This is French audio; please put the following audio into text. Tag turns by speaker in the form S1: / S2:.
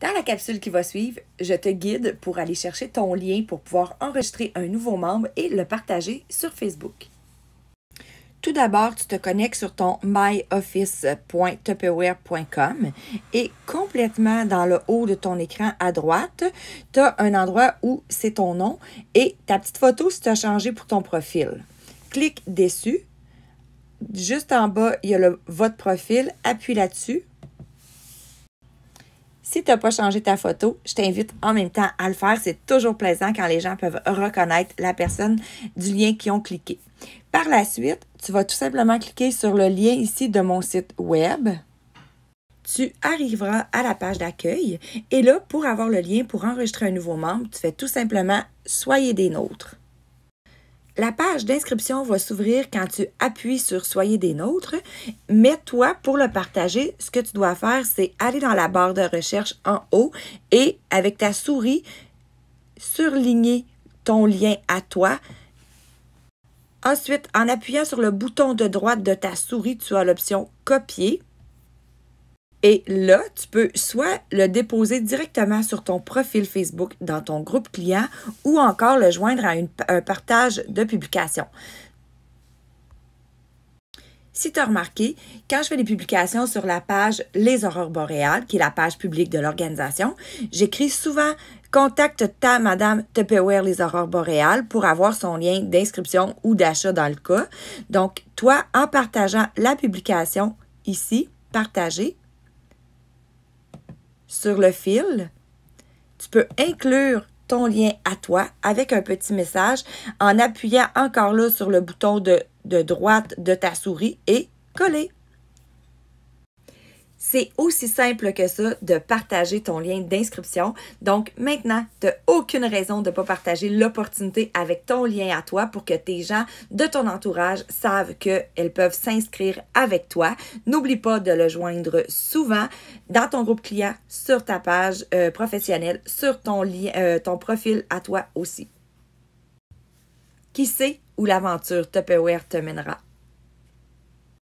S1: Dans la capsule qui va suivre, je te guide pour aller chercher ton lien pour pouvoir enregistrer un nouveau membre et le partager sur Facebook. Tout d'abord, tu te connectes sur ton myoffice.tupperware.com et complètement dans le haut de ton écran à droite, tu as un endroit où c'est ton nom et ta petite photo si tu as changé pour ton profil. Clique dessus. Juste en bas, il y a le, votre profil. Appuie là-dessus si tu n'as pas changé ta photo, je t'invite en même temps à le faire. C'est toujours plaisant quand les gens peuvent reconnaître la personne du lien qu'ils ont cliqué. Par la suite, tu vas tout simplement cliquer sur le lien ici de mon site web tu arriveras à la page d'accueil et là, pour avoir le lien pour enregistrer un nouveau membre, tu fais tout simplement Soyez des nôtres. La page d'inscription va s'ouvrir quand tu appuies sur Soyez des nôtres, mais toi, pour le partager, ce que tu dois faire, c'est aller dans la barre de recherche en haut et avec ta souris, surligner ton lien à toi. Ensuite, en appuyant sur le bouton de droite de ta souris, tu as l'option Copier. Et là, tu peux soit le déposer directement sur ton profil Facebook dans ton groupe client ou encore le joindre à, un partage de publication. Si tu as remarqué, quand je fais des publications sur la page Les Aurores boréales, qui est la page publique de l'organisation, j'écris souvent Contacte ta Madame Tupperware Les Aurores boréales pour avoir son lien d'inscription ou d'achat dans le cas. Donc, toi, en partageant la publication ici, partager, sur le fil, tu peux inclure ton lien à toi avec un petit message en appuyant encore là sur le bouton de, de droite de ta souris et coller. C'est aussi simple que ça de partager ton lien d'inscription. Donc maintenant, tu n'as aucune raison de ne pas partager l'opportunité avec ton lien à toi pour que tes gens de ton entourage savent qu'elles peuvent s'inscrire avec toi. N'oublie pas de le joindre souvent dans ton groupe client, sur ta page euh, professionnelle, sur ton, lien, euh, ton profil à toi aussi. Qui sait où l'aventure Tupperware te mènera?